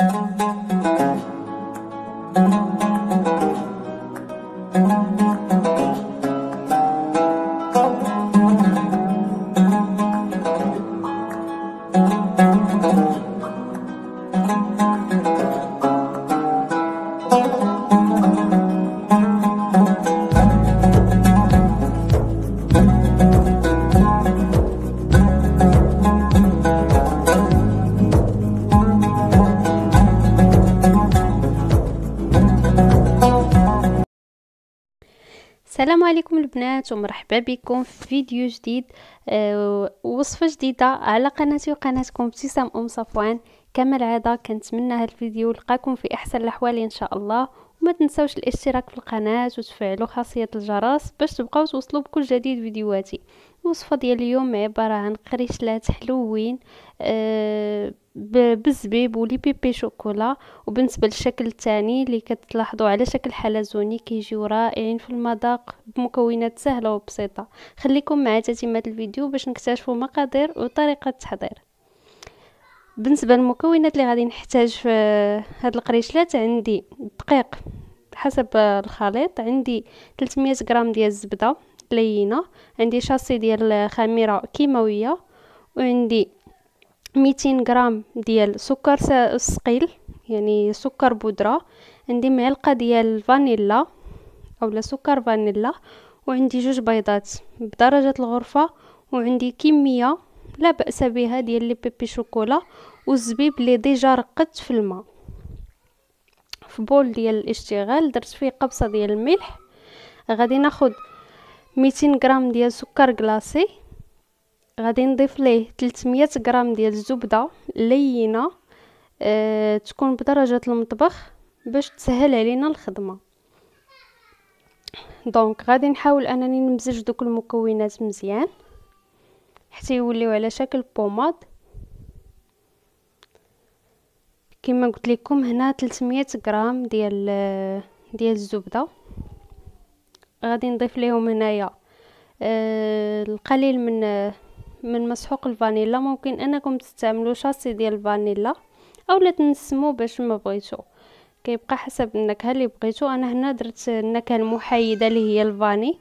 Thank you. السلام عليكم البنات ومرحبا بكم في فيديو جديد أه وصفه جديده على قناتي وقناتكم ابتسام ام صفوان كما العاده كنتمنى هذا الفيديو يلقاكم في احسن الاحوال ان شاء الله وما تنسوش الاشتراك في القناة وتفعلوا خاصية الجرس باش تبقاو توصلوا بكل جديد فيديوهاتي الوصفة ديال اليوم عبارة عن قريشلات حلوين أه بالزبيب ولي بيبي شوكولا وبالنسبة للشكل الثاني اللي كتلاحظوا على شكل حلزوني كيجيو رائعين في المذاق بمكونات سهلة وبسيطة خليكم مع تتمة الفيديو باش نكتشفوا مقادير وطريقة التحضير بالنسبه للمكونات اللي غادي نحتاج في هاد القريشلات عندي الدقيق حسب الخليط عندي 300 غرام ديال الزبده لينه عندي شاصي ديال الخميره كيماويه وعندي 200 غرام ديال سكر ثقيل يعني سكر بودره عندي معلقه ديال الفانيلا اولا سكر فانيلا وعندي جوج بيضات بدرجه الغرفه وعندي كميه لا باس بها ديال لي بيبي شوكولا والزبيب اللي ديجا رقدت في الماء في بول ديال الاشتغال درت فيه قبصه ديال الملح غادي ناخد 200 غرام ديال سكر كلاصي غادي نضيف ليه 300 غرام ديال الزبده لينه أه تكون بدرجه المطبخ باش تسهل علينا الخدمه دونك غادي نحاول انني نمزج دوك المكونات مزيان حتى يوليو على شكل بوماد كما قلت لكم هنا 300 غرام ديال ديال الزبده غادي نضيف لهم هنايا آه القليل من من مسحوق الفانيلا ممكن انكم تستعملوا شاصي ديال الفانيلا اولا تنسمو باش ما بغيتو كيبقى حسب النكهه اللي بغيتو انا هنا درت النكهه المحايده اللي هي الفاني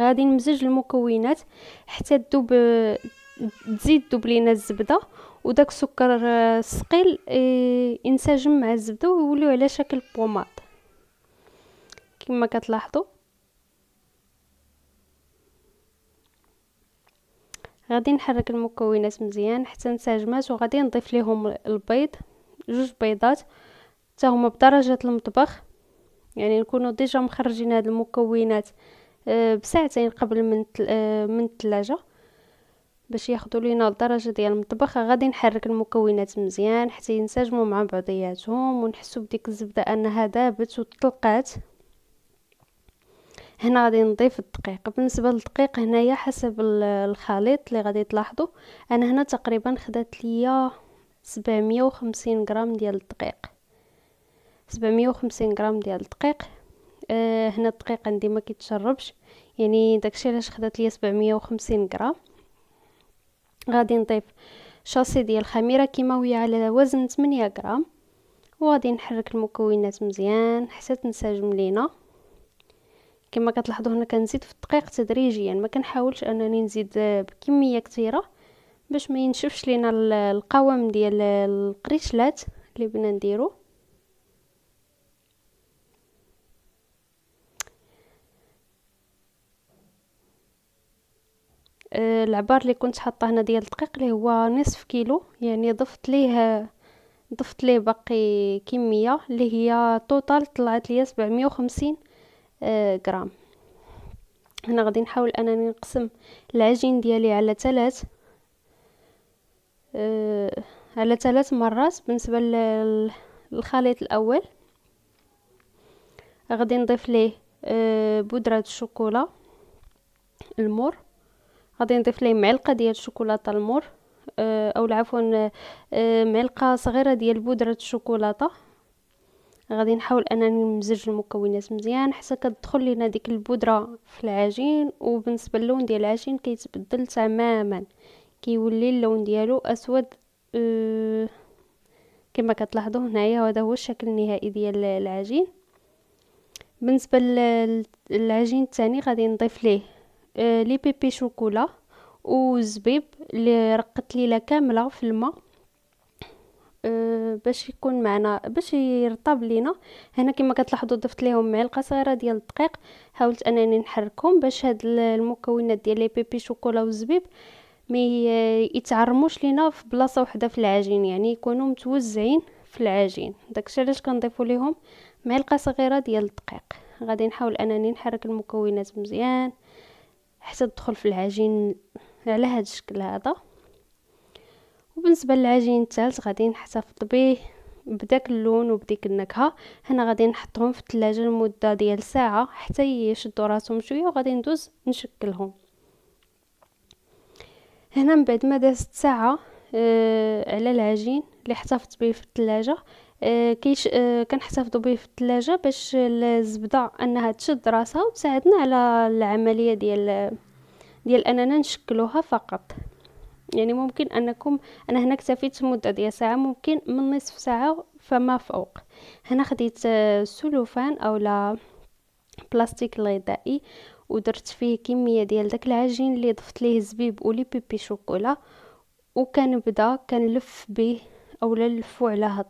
غادي نمزج المكونات حتى تذوب تزيد تذوب لينا الزبده وداك السكر آه، الثقيل آه، ينسجم مع الزبده ويوليو على شكل بوماط كما كتلاحظوا غادي نحرك المكونات مزيان حتى انسجمات وغادي نضيف ليهم البيض جوج بيضات حتى هما بدرجه المطبخ يعني نكونوا ديجا مخرجين هاد المكونات آه، بساعتين قبل من آه، من الثلاجه باش ياخذوا لينا الدرجه ديال المطبخ غادي نحرك المكونات مزيان حتى ينسجموا مع بعضياتهم ونحسوا بديك الزبده انها ذابت وطلقات هنا غادي نضيف الدقيق بالنسبه للدقيق هنايا حسب الخليط اللي غادي تلاحظوا انا هنا تقريبا خدات ليا 750 غرام ديال الدقيق 750 غرام ديال الدقيق آه، هنا الدقيق عندي ما كيتشربش يعني داكشي علاش خدات ليا 750 غرام غادي نضيف شاصي ديال الخميره كيماويه على وزن 8 غرام وغادي نحرك المكونات مزيان حتى تنسجم لينا كما كتلاحظوا هنا كنزيد في الدقيق تدريجيا يعني ما كنحاولش انني نزيد بكميه كثيره باش ما ينشفش لينا القوام ديال القريشلات اللي بغينا نديرو العبار اللي كنت حاطه هنا ديال الدقيق اللي هو نصف كيلو يعني ضفت ليه ضفت ليه باقي كميه اللي هي توتال طلعت ليا 750 غرام آه، هنا غادي نحاول انني نقسم العجين ديالي على ثلاث آه، على ثلاث مرات بالنسبه للخليط الاول غادي نضيف ليه آه، بودره الشوكولا المر غادي نضيف ليه معلقه ديال الشوكولاته المر آه، او عفوا آه، معلقه صغيره ديال بودره الشوكولاته غادي نحاول انني نمزج المكونات مزيان حتى كتدخل لينا ديك البودره في العجين وبالنسبه للون ديال العجين كيتبدل تماما كيولي اللون ديالو اسود أه كما كتلاحظوا هنايا هذا هو الشكل النهائي ديال العجين بالنسبه للعجين الثاني غادي نضيف ليه آه، لي بيبي شوكولا وزبيب اللي رقت ليله كامله في الماء آه، باش يكون معنا باش يرطب لينا هنا كما كتلاحظوا ضفت ليهم معلقه صغيره ديال الدقيق حاولت انني نحركهم باش هاد المكونات ديال لي بيبي شوكولا والزبيب ما يتعرموش لينا في بلاصه وحده في العجين يعني يكونوا متوزعين في العجين داكشي علاش كنضيفوا ليهم معلقه صغيره ديال الدقيق غادي نحاول انني نحرك المكونات مزيان حتى تدخل في العجين على هذا الشكل هذا وبالنسبه للعجين الثالث غادي نحتفظ به بداك اللون وبديك النكهه هنا غادي نحطهم في الثلاجه لمده ديال ساعه حتى يشدوا راسهم شويه وغادي ندوز نشكلهم هنا من بعد ما دازت ساعه آه على العجين اللي احتفظت به في الثلاجه آه، كيش آه، كنحتفظوا به في الثلاجه باش الزبده انها تشد راسها وتساعدنا على العمليه ديال ديال اننا نشكلوها فقط يعني ممكن انكم انا هنا اكتفيت مده ديال ساعه ممكن من نصف ساعه فما فوق هنا خديت آه، سلوفان اولا بلاستيك غذائي ودرت فيه كميه ديال داك العجين اللي ضفت ليه زبيب ولي بيبي شوكولا وكنبدا كنلف به اولا نلفو على هاد